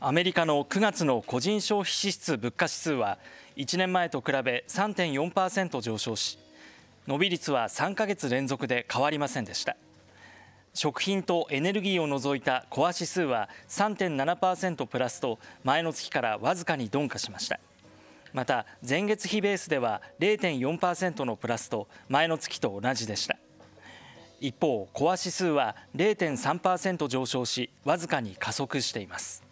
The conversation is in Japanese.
アメリカの9月の個人消費支出物価指数は1年前と比べ3.4%上昇し伸び率は3ヶ月連続で変わりませんでした食品とエネルギーを除いたコア指数は3.7%プラスと前の月からわずかに鈍化しましたまた前月比ベースでは0.4%のプラスと前の月と同じでした一方コア指数は0.3%上昇しわずかに加速しています